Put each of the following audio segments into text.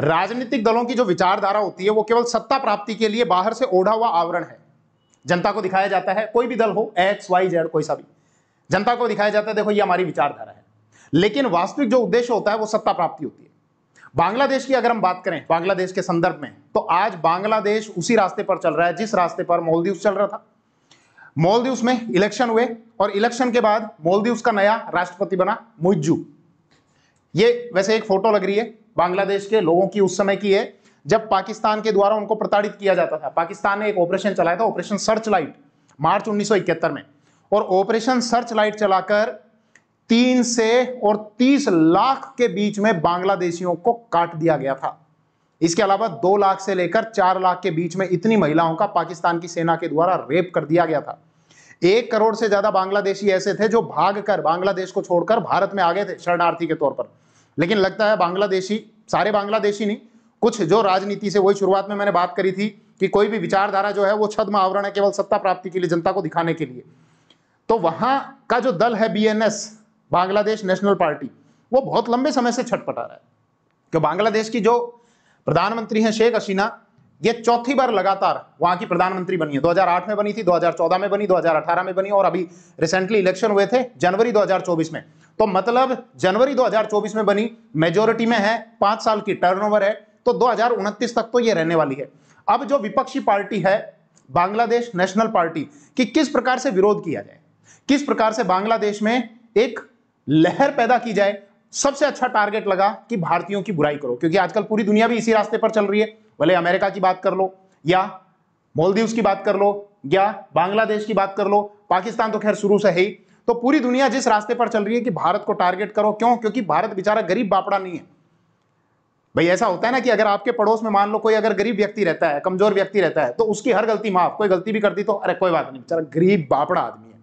राजनीतिक दलों की जो विचारधारा होती है वो केवल सत्ता प्राप्ति के लिए बाहर से ओढ़ा हुआ आवरण है जनता को दिखाया जाता है कोई भी दल हो एक्स वाई जेड कोई सा भी जनता को दिखाया जाता है देखो ये हमारी विचारधारा है लेकिन वास्तविक जो उद्देश्य होता है वो सत्ता प्राप्ति होती है बांग्लादेश की अगर हम बात करें बांग्लादेश के संदर्भ में तो आज बांग्लादेश उसी रास्ते पर चल रहा है जिस रास्ते पर मोलदीव चल रहा था मोलदीव में इलेक्शन हुए और इलेक्शन के बाद मोलदीव का नया राष्ट्रपति बना मुइजू ये वैसे एक फोटो लग रही है बांग्लादेश के लोगों की उस समय की है जब पाकिस्तान के द्वारा उनको प्रताड़ित किया जाता था पाकिस्तान ने एक ऑपरेशन चलाया था ऑपरेशन सर्च लाइट मार्च उन्नीस में और ऑपरेशन सर्च लाइट चलाकर तीन से और तीस लाख के बीच में बांग्लादेशियों को काट दिया गया था इसके अलावा दो लाख से लेकर चार लाख के बीच में इतनी महिलाओं का पाकिस्तान की सेना के द्वारा रेप कर दिया गया था एक करोड़ से ज्यादा बांग्लादेशी ऐसे थे जो भागकर बांग्लादेश को छोड़कर भारत में आ गए थे शरणार्थी के तौर पर लेकिन लगता है बांग्लादेशी सारे बांग्लादेशी नहीं कुछ जो राजनीति से वही शुरुआत में मैंने बात करी थी कि कोई भी विचारधारा जो है वो छद आवरण है केवल सत्ता प्राप्ति के लिए जनता को दिखाने के लिए तो वहां का जो दल है बीएनएस बांग्लादेश नेशनल पार्टी वो बहुत लंबे समय से छटपटा रहा है क्यों बांग्लादेश की जो प्रधानमंत्री हैं शेख हसीना ये चौथी बार लगातार वहां की प्रधानमंत्री बनी है 2008 में बनी थी 2014 में बनी 2018 में बनी और अभी रिसेंटली इलेक्शन हुए थे जनवरी 2024 में तो मतलब जनवरी 2024 में बनी मेजोरिटी में है पांच साल की टर्नओवर है तो दो तक तो ये रहने वाली है अब जो विपक्षी पार्टी है बांग्लादेश नेशनल पार्टी की किस प्रकार से विरोध किया जाए किस प्रकार से बांग्लादेश में एक लहर पैदा की जाए सबसे अच्छा टारगेट लगा कि भारतीयों की बुराई करो क्योंकि आजकल पूरी दुनिया भी इसी रास्ते पर चल रही है भले अमेरिका की बात कर लो या मोलदीव की बात कर लो या बांग्लादेश की बात कर लो पाकिस्तान तो खैर शुरू से है ही तो पूरी दुनिया जिस रास्ते पर चल रही है कि भारत को टारगेट करो क्यों क्योंकि भारत बेचारा गरीब बापड़ा नहीं है भाई ऐसा होता है ना कि अगर आपके पड़ोस में मान लो कोई अगर गरीब व्यक्ति रहता है कमजोर व्यक्ति रहता है तो उसकी हर गलती माफ कोई गलती भी करती तो अरे कोई बात नहीं बेचारा गरीब बापड़ा आदमी है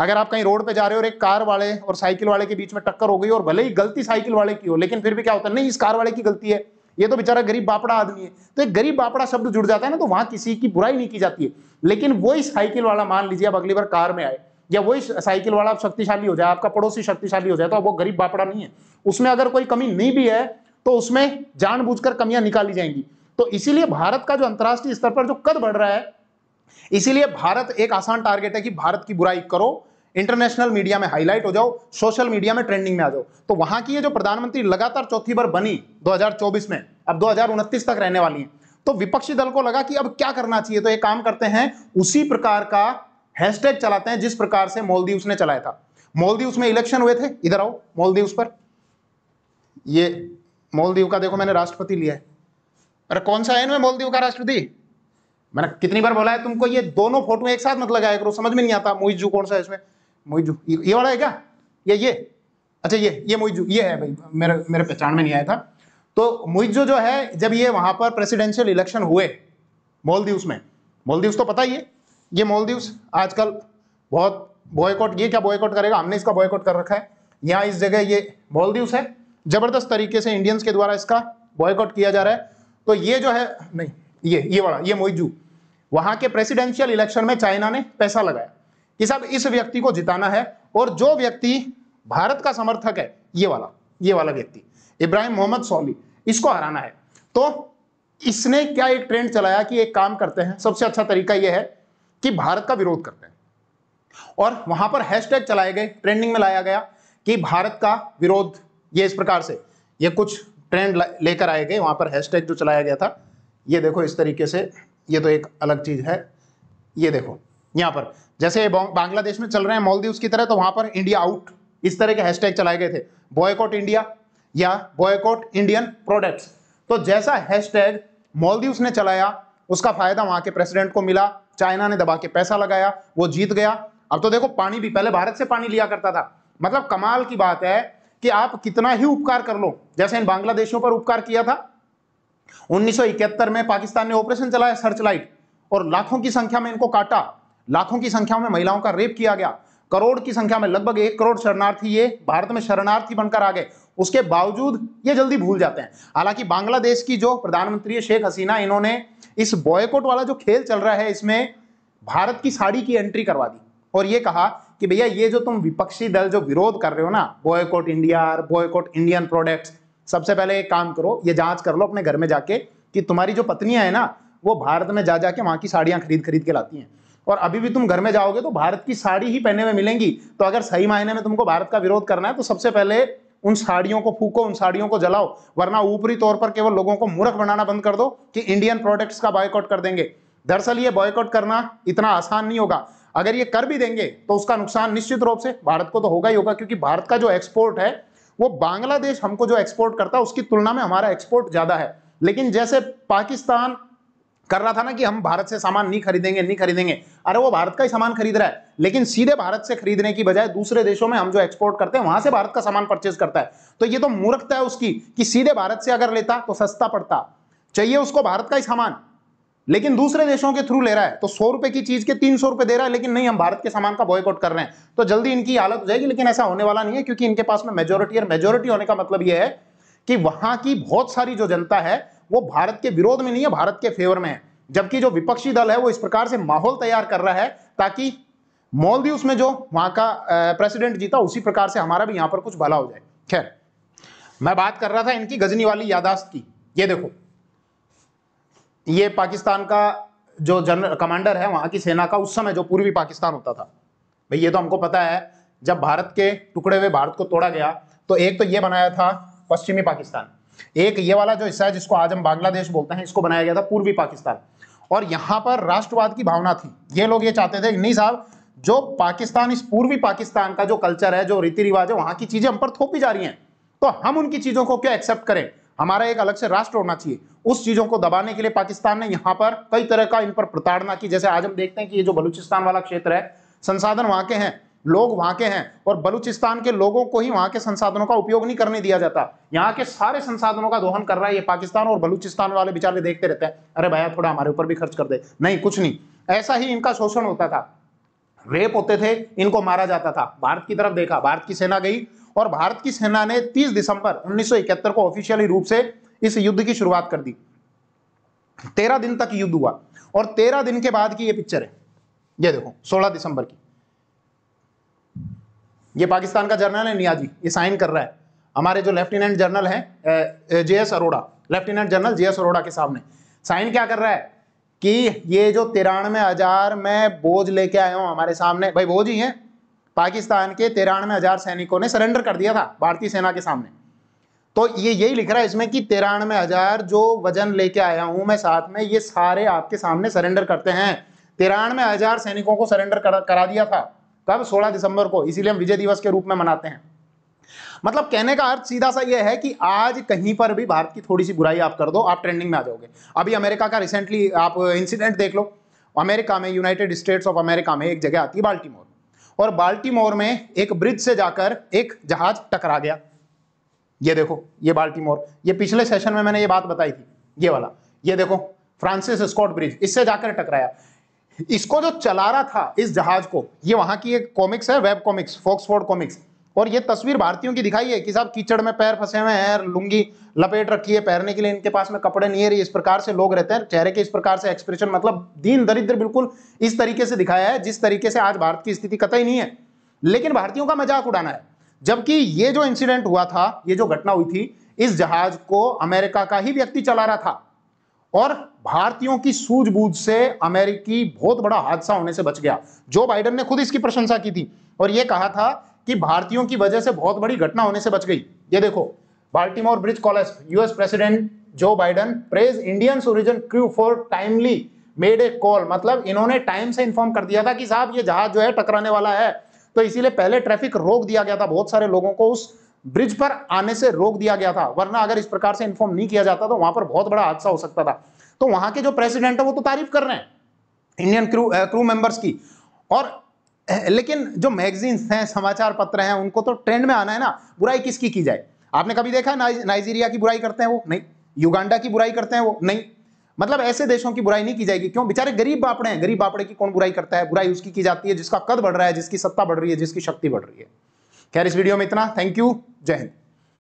अगर आप कहीं रोड पर जा रहे हो और एक कार वाले और साइकिल वाले के बीच में टक्कर हो गई और भले ही गलती साइकिल वाले की हो लेकिन फिर भी क्या होता है नहीं इस कार वाले की गलती है ये तो बेचारा गरीब बापड़ा आदमी है तो एक गरीब बापड़ा शब्द जुड़ जाता है ना तो वहां किसी की बुराई नहीं की जाती है लेकिन वो ही साइकिल वाला मान लीजिए अब अगली बार कार में आए या वही साइकिल वाला शक्तिशाली हो जाए आपका पड़ोसी शक्तिशाली हो जाए तो वो गरीब बापड़ा नहीं है उसमें अगर कोई कमी नहीं भी है तो उसमें जानबूझकर कमियां निकाली जाएंगी तो इसीलिए भारत का जो अंतर्राष्ट्रीय स्तर पर जो कद बढ़ रहा है इसीलिए भारत एक आसान टारगेट है कि भारत की बुराई करो इंटरनेशनल मीडिया में हाईलाइट हो जाओ सोशल मीडिया में ट्रेंडिंग में आ जाओ तो वहां की ये जो प्रधानमंत्री लगातार चौथी बार बनी 2024 में अब दो तक रहने वाली है तो विपक्षी दल को लगा कि अब क्या करना चाहिए तो ये काम करते हैं उसी प्रकार का हैशटैग चलाते हैं जिस प्रकार से मोलदीव उसने चलाया था मोलदीव उसमें इलेक्शन हुए थे इधर आओ मोलदीव पर ये मोलदीव का देखो मैंने राष्ट्रपति लिया है अरे कौन सा है मोलदीव का राष्ट्रपति मैंने कितनी बार बोला है तुमको ये दोनों फोटो एक साथ मत लगाया करो समझ में नहीं आता मोइजू कौन सा है इसमें मोइजू ये वाला है क्या ये ये अच्छा ये ये मोइजू ये है भाई मेरे मेरे पहचान में नहीं आया था तो मोइजू जो है जब ये वहां पर प्रेसिडेंशियल इलेक्शन हुए मोलदीव में मोलदीव तो पता ही है ये मोलदीव्स आजकल बहुत बॉयकॉट ये क्या बॉयकॉट करेगा हमने इसका बॉयकॉट कर रखा है यहाँ इस जगह ये मोलदीव्स है ज़बरदस्त तरीके से इंडियंस के द्वारा इसका बॉयकॉट किया जा रहा है तो ये जो है नहीं ये ये वाला ये मोइजू वहां के प्रेसिडेंशियल इलेक्शन में चाइना ने पैसा लगाया कि साहब इस व्यक्ति को जिताना है और जो व्यक्ति भारत का समर्थक है ये वाला ये वाला व्यक्ति इब्राहिम मोहम्मद सोली इसको हराना है तो इसने क्या एक ट्रेंड चलाया कि एक काम करते हैं सबसे अच्छा तरीका यह है कि भारत का विरोध करते हैं और वहां पर हैशटैग चलाए गए ट्रेंडिंग में लाया गया कि भारत का विरोध ये इस प्रकार से ये कुछ ट्रेंड लेकर आए गए वहां पर हैशटैग जो चलाया गया था ये देखो इस तरीके से ये तो एक अलग चीज़ है ये देखो यहां पर जैसे बांग्लादेश में चल रहे हैं मॉलदीव की तरह तो वहां पर इंडिया आउट इस तरह के हैशटैग चलाए गए थे बॉयकॉट इंडिया या बॉयकॉट इंडियन प्रोडक्ट्स तो जैसा हैशटैग मॉलदीव ने चलाया उसका फायदा वहां के प्रेसिडेंट को मिला चाइना ने दबा के पैसा लगाया वो जीत गया अब तो देखो पानी भी पहले भारत से पानी लिया करता था मतलब कमाल की बात है कि आप कितना ही उपकार कर लो जैसे इन बांग्लादेशों पर उपकार किया था 1971 में पाकिस्तान ने ऑपरेशन चलाया सर्च लाइट और लाखों की संख्या में इनको काटा लाखों की संख्या में महिलाओं का रेप किया गया करोड़ की संख्या में लगभग एक करोड़ शरणार्थी ये भारत में शरणार्थी बनकर आ गए उसके बावजूद ये जल्दी भूल जाते हैं हालांकि बांग्लादेश की जो प्रधानमंत्री शेख हसीना इन्होंने इस बॉयकोट वाला जो खेल चल रहा है इसमें भारत की साड़ी की एंट्री करवा दी और ये कहा कि भैया ये जो तुम विपक्षी दल जो विरोध कर रहे हो ना boycott India boycott Indian products सबसे पहले एक काम करो ये जांच कर लो अपने घर में जाके कि तुम्हारी जो पत्नियां हैं ना वो भारत में जा जाके वहां की साड़ियां खरीद खरीद के लाती हैं और अभी भी तुम घर में जाओगे तो भारत की साड़ी ही पहने में मिलेंगी तो अगर सही मायने में तुमको भारत का विरोध करना है तो सबसे पहले उन साड़ियों को फूको उन साड़ियों को जलाओ वरना ऊपरी तौर पर केवल लोगों को मूर्ख बनाना बंद कर दो कि इंडियन प्रोडक्ट्स का बॉयकॉट कर देंगे दरअसल ये बॉयकॉट करना इतना आसान नहीं होगा अगर ये कर भी देंगे तो उसका नुकसान निश्चित रूप से भारत को तो होगा ही होगा क्योंकि भारत का जो एक्सपोर्ट है वो बांग्लादेश हमको जो एक्सपोर्ट करता है उसकी तुलना में हमारा एक्सपोर्ट ज़्यादा है लेकिन जैसे पाकिस्तान कर रहा था ना कि हम भारत से सामान नहीं खरीदेंगे नहीं खरीदेंगे अरे वो भारत का ही सामान खरीद रहा है लेकिन सीधे भारत से खरीदने की बजाय दूसरे देशों में हम जो एक्सपोर्ट करते हैं वहां से भारत का सामान परचेज करता है तो ये तो मूर्खता है उसकी कि सीधे भारत से अगर लेता तो सस्ता पड़ता चाहिए उसको भारत का ही सामान लेकिन दूसरे देशों के थ्रू ले रहा है तो सौ रुपए की चीज के तीन सौ रुपए दे रहा है लेकिन नहीं हम भारत के सामान का बॉयकॉट कर रहे हैं तो जल्दी इनकी हालत हो जाएगी लेकिन ऐसा होने वाला नहीं है क्योंकि इनके पास में मेजोरिटी और मेजोरिटी होने का मतलब यह है कि वहां की बहुत सारी जो जनता है वो भारत के विरोध में नहीं है भारत के फेवर में है जबकि जो विपक्षी दल है वो इस प्रकार से माहौल तैयार कर रहा है ताकि मॉलदीव में जो वहां का प्रेसिडेंट जीता उसी प्रकार से हमारा भी यहां पर कुछ भला हो जाए खैर मैं बात कर रहा था इनकी गजनी वाली यादाश्त की ये देखो ये पाकिस्तान का जो जनरल कमांडर है वहां की सेना का उस समय जो पूर्वी पाकिस्तान होता था भाई ये तो हमको पता है जब भारत के टुकड़े हुए भारत को तोड़ा गया तो एक तो ये बनाया था पश्चिमी पाकिस्तान एक ये वाला जो हिस्सा है जिसको आज हम बांग्लादेश बोलते हैं इसको बनाया गया था पूर्वी पाकिस्तान और यहां पर राष्ट्रवाद की भावना थी ये लोग ये चाहते थे नहीं साहब जो पाकिस्तान इस पूर्वी पाकिस्तान का जो कल्चर है जो रीति रिवाज है वहां की चीज़ें हम पर थोपी जा रही हैं तो हम उनकी चीज़ों को क्यों एक्सेप्ट करें हमारा एक अलग से राष्ट्र होना चाहिए उस चीज़ों को दबाने के लिए पाकिस्तान ने यहां पर कई तरह का इन पर प्रताड़ना की जैसे आज हम देखते हैं कि ये जो बलूचिस्तान वाला क्षेत्र है संसाधन वहां के हैं लोग वहां के हैं और बलूचिस्तान के लोगों को ही वहां के संसाधनों का उपयोग नहीं करने दिया जाता यहाँ के सारे संसाधनों का दोहन कर रहा है ये पाकिस्तान और बलूचिस्तान वाले बेचारे देखते रहते हैं अरे भैया थोड़ा हमारे ऊपर भी खर्च कर दे नहीं कुछ नहीं ऐसा ही इनका शोषण होता था रेप होते थे इनको मारा जाता था भारत की तरफ देखा भारत की सेना गई और भारत की सेना ने 30 दिसंबर 1971 को ऑफिशियली रूप से इस युद्ध की शुरुआत कर दी तेरह दिन तक युद्ध हुआ और तेरह दिन के बाद की ये पिक्चर है ये देखो सोलह दिसंबर की ये पाकिस्तान का जर्नल है नियाजी ये साइन कर रहा है हमारे जो लेफ्टिनेंट जनरल है J S Arora lieutenant general J S Arora के सामने साइन क्या कर रहा है कि ये जो तिरानवे हज़ार में बोझ लेके आए हूँ हमारे सामने भाई बोझ ही है पाकिस्तान के तिरानवे हज़ार सैनिकों ने सरेंडर कर दिया था भारतीय सेना के सामने तो ये यही लिख रहा है इसमें कि तिरानवे हज़ार जो वजन लेके आया हूं मैं साथ में ये सारे आपके सामने सरेंडर करते हैं तिरानवे हज़ार सैनिकों को सरेंडर करा, करा दिया था कब 16 दिसंबर को इसीलिए हम विजय दिवस के रूप में मनाते हैं मतलब कहने का अर्थ सीधा सा यह है कि आज कहीं पर भी भारत की थोड़ी सी बुराई आप कर दो आप ट्रेंडिंग में आ जाओगे अभी अमेरिका का रिसेंटली आप इंसिडेंट देख लो अमेरिका में यूनाइटेड स्टेट्स ऑफ अमेरिका में एक जगह आती है बाल्टीमोर और बाल्टीमोर में एक ब्रिज से जाकर एक जहाज टकरा गया ये देखो ये बाल्टीमोर ये पिछले सेशन में मैंने ये बात बताई थी ये वाला ये देखो फ्रांसिस स्कॉट ब्रिज इससे जाकर टकराया इसको जो चला रहा था इस जहाज को ये वहां की एक कॉमिक्स है वेब कॉमिक्स फॉक्सफोर्ड कॉमिक्स और ये तस्वीर भारतीयों की दिखाई है कि साहब कीचड़ में पैर फंसे हुए हैं लुंगी लपेट रखी है पहनने के लिए इनके पास में कपड़े नहीं है रही इस प्रकार से लोग रहते हैं चेहरे के इस प्रकार से एक्सप्रेशन मतलब दीन दरिद्र बिल्कुल इस तरीके से दिखाया है जिस तरीके से आज भारत की स्थिति कतई नहीं है लेकिन भारतीयों का मजाक उड़ाना है जबकि ये जो इंसिडेंट हुआ था ये जो घटना हुई थी इस जहाज को अमेरिका का ही व्यक्ति चला रहा था और भारतीयों की सूझबूझ से अमेरिकी बहुत बड़ा हादसा होने से बच गया जो बाइडन ने खुद इसकी प्रशंसा की थी और यह कहा था कि भारतीयों की वजह से बहुत बड़ी घटना होने से बच गई ये देखो Baltimore bridge college US president Joe Biden praise Indian origin crew for timely made a call मतलब इन्होंने टाइम से इन्फॉर्म कर दिया था कि साहब ये जहाज जो है टकराने वाला है तो इसीलिए पहले ट्रैफिक रोक दिया गया था बहुत सारे लोगों को उस ब्रिज पर आने से रोक दिया गया था वरना अगर इस प्रकार से इन्फॉर्म नहीं किया जाता तो वहां पर बहुत बड़ा हादसा हो सकता था तो वहां के जो प्रेसिडेंट है वो तो तारीफ कर रहे हैं इंडियन क्रू क्रू मेंबर्स की और लेकिन जो मैगजीन्स हैं समाचार पत्र हैं उनको तो ट्रेंड में आना है ना बुराई किसकी की जाए आपने कभी देखा है नाइजीरिया की बुराई करते हैं वो नहीं युगांडा की बुराई करते हैं वो नहीं मतलब ऐसे देशों की बुराई नहीं की जाएगी क्यों बेचारे गरीब बापड़े हैं गरीब बापड़े की कौन बुराई करता है बुराई उसकी की जाती है जिसका कद बढ़ रहा है जिसकी सत्ता बढ़ रही है जिसकी शक्ति बढ़ रही है खैर इस वीडियो में इतना थैंक यू जय हिंद